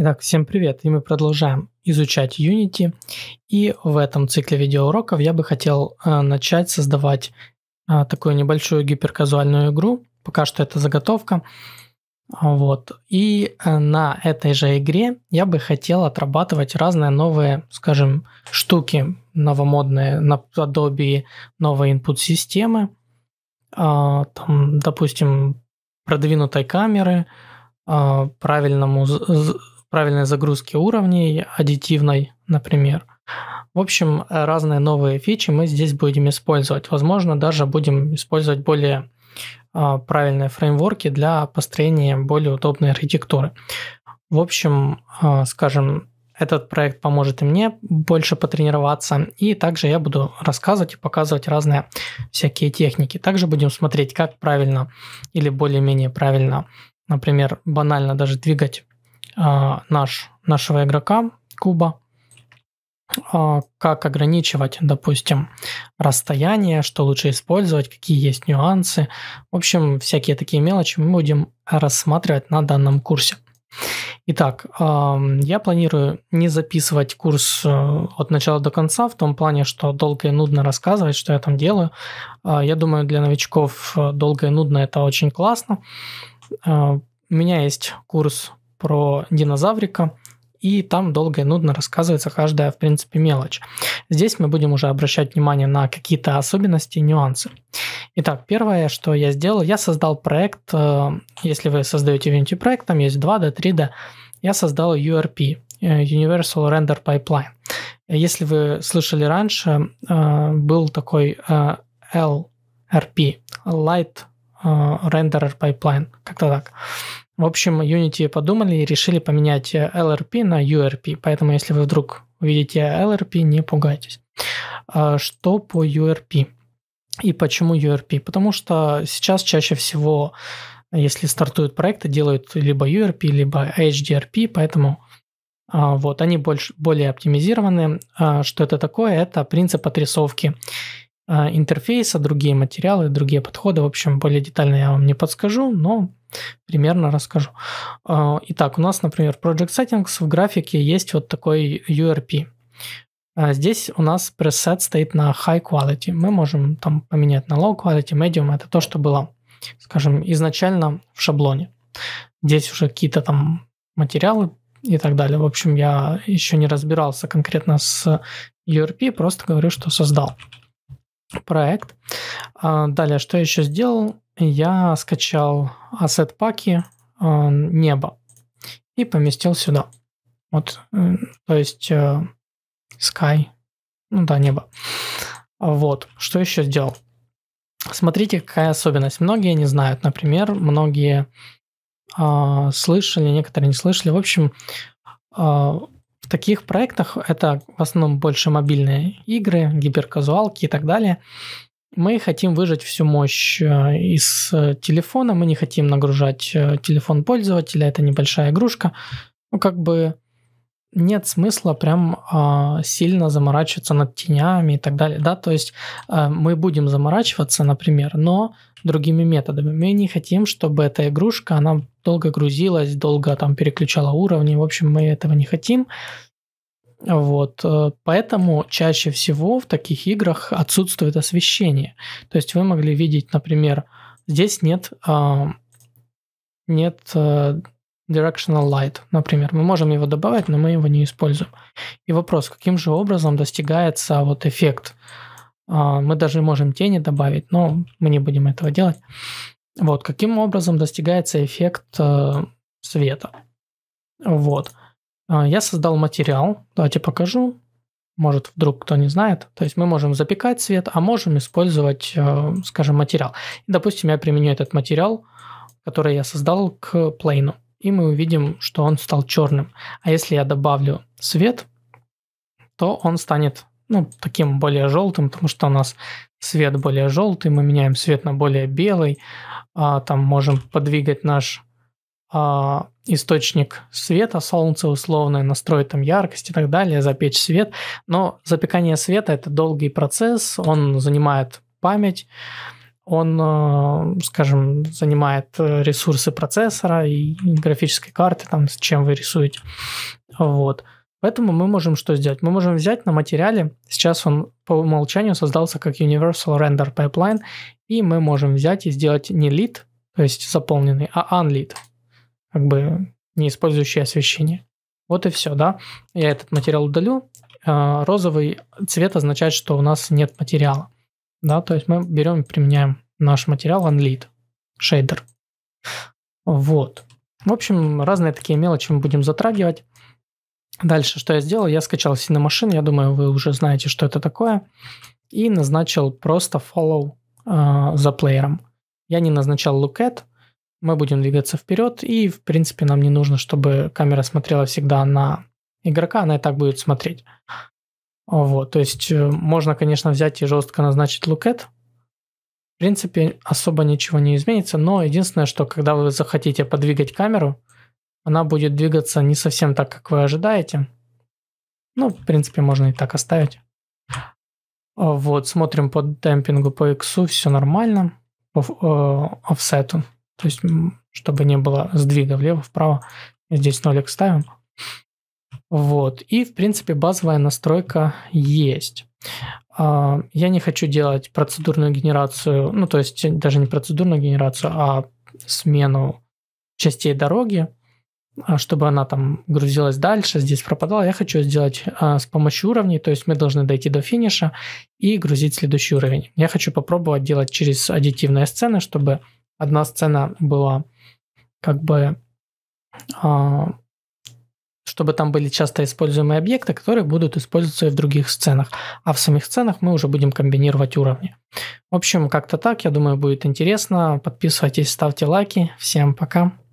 Итак, всем привет, и мы продолжаем изучать Unity. И в этом цикле видеоуроков я бы хотел э, начать создавать э, такую небольшую гиперказуальную игру. Пока что это заготовка. Вот. И э, на этой же игре я бы хотел отрабатывать разные новые, скажем, штуки новомодные, наподобие новой input-системы, э, там, допустим, продвинутой камеры, э, правильному правильной загрузки уровней, аддитивной, например. В общем, разные новые фичи мы здесь будем использовать. Возможно, даже будем использовать более а, правильные фреймворки для построения более удобной архитектуры. В общем, а, скажем, этот проект поможет и мне больше потренироваться, и также я буду рассказывать и показывать разные всякие техники. Также будем смотреть, как правильно или более-менее правильно, например, банально даже двигать а, наш, нашего игрока, куба, а, как ограничивать, допустим, расстояние, что лучше использовать, какие есть нюансы. В общем, всякие такие мелочи мы будем рассматривать на данном курсе. Итак, а, я планирую не записывать курс э, от начала до конца, в том плане, что долго и нудно рассказывать, что я там делаю. Я думаю, для новичков э, долго и нудно это очень классно. У меня есть курс про динозаврика, и там долго и нудно рассказывается каждая, в принципе, мелочь. Здесь мы будем уже обращать внимание на какие-то особенности и нюансы. Итак, первое, что я сделал, я создал проект, э, если вы создаете Unity проект, там есть 2D, 3D, я создал URP, э, Universal Render Pipeline. Если вы слышали раньше, э, был такой LRP, Light рендерер э, пайплайн, как-то так. В общем, Unity подумали и решили поменять э, LRP на URP, поэтому если вы вдруг увидите LRP, не пугайтесь. А что по URP? И почему URP? Потому что сейчас чаще всего, если стартуют проекты, делают либо URP, либо HDRP, поэтому а, вот они больше, более оптимизированы. А что это такое? Это принцип отрисовки Э, интерфейса, другие материалы, другие подходы. В общем, более детально я вам не подскажу, но примерно расскажу. Э, итак, у нас, например, Project Settings в графике есть вот такой URP. Э, здесь у нас пресет стоит на high quality. Мы можем там поменять на low quality, medium. Это то, что было, скажем, изначально в шаблоне. Здесь уже какие-то там материалы и так далее. В общем, я еще не разбирался конкретно с URP, просто говорю, что создал проект. А, далее, что я еще сделал? Я скачал ассет-паки а, неба и поместил сюда. Вот, то есть э, sky, ну да, небо. Вот, что еще сделал? Смотрите, какая особенность. Многие не знают, например, многие э, слышали, некоторые не слышали. В общем, э, в таких проектах это в основном больше мобильные игры, гиперказуалки и так далее. Мы хотим выжать всю мощь э, из э, телефона, мы не хотим нагружать э, телефон пользователя, это небольшая игрушка. Ну, как бы нет смысла прям э, сильно заморачиваться над тенями и так далее, да, то есть э, мы будем заморачиваться, например, но другими методами. Мы не хотим, чтобы эта игрушка, она долго грузилась, долго там переключала уровни, в общем, мы этого не хотим. Вот, э, поэтому чаще всего в таких играх отсутствует освещение. То есть вы могли видеть, например, здесь нет, э, нет э, Directional Light, например. Мы можем его добавить, но мы его не используем. И вопрос, каким же образом достигается вот эффект? А, мы даже можем тени добавить, но мы не будем этого делать. Вот, каким образом достигается эффект э, света? Вот. А, я создал материал, давайте покажу. Может, вдруг кто не знает. То есть мы можем запекать свет, а можем использовать, э, скажем, материал. Допустим, я применю этот материал, который я создал к плейну и мы увидим, что он стал черным. А если я добавлю свет, то он станет ну, таким более желтым, потому что у нас свет более желтый, мы меняем свет на более белый, а, там можем подвигать наш а, источник света, солнце условное, настроить там яркость и так далее, запечь свет. Но запекание света – это долгий процесс, он занимает память, он, э, скажем, занимает э, ресурсы процессора и графической карты, там, с чем вы рисуете. Вот. Поэтому мы можем что сделать? Мы можем взять на материале, сейчас он по умолчанию создался как Universal Render Pipeline, и мы можем взять и сделать не lead, то есть заполненный, а unlit, как бы не использующий освещение. Вот и все, да. Я этот материал удалю. Э, розовый цвет означает, что у нас нет материала. Да, то есть мы берем и применяем наш материал Unlead, шейдер. Вот. В общем, разные такие мелочи мы будем затрагивать. Дальше, что я сделал? Я скачал CineMachine, я думаю, вы уже знаете, что это такое, и назначил просто follow э, за плеером. Я не назначал lookat, мы будем двигаться вперед, и, в принципе, нам не нужно, чтобы камера смотрела всегда на игрока, она и так будет смотреть. Вот, то есть э, можно, конечно, взять и жестко назначить Looket. В принципе, особо ничего не изменится, но единственное, что когда вы захотите подвигать камеру, она будет двигаться не совсем так, как вы ожидаете. Ну, в принципе, можно и так оставить. А, вот, смотрим по демпингу по X, все нормально, по э, офсету. То есть, чтобы не было сдвига влево-вправо. Здесь нолик ставим. Вот. И, в принципе, базовая настройка есть. А, я не хочу делать процедурную генерацию, ну, то есть э, даже не процедурную генерацию, а смену частей дороги, а, чтобы она там грузилась дальше, здесь пропадала. Я хочу сделать а, с помощью уровней, то есть мы должны дойти до финиша и грузить следующий уровень. Я хочу попробовать делать через аддитивные сцены, чтобы одна сцена была как бы чтобы там были часто используемые объекты, которые будут использоваться и в других сценах. А в самих сценах мы уже будем комбинировать уровни. В общем, как-то так. Я думаю, будет интересно. Подписывайтесь, ставьте лайки. Всем пока.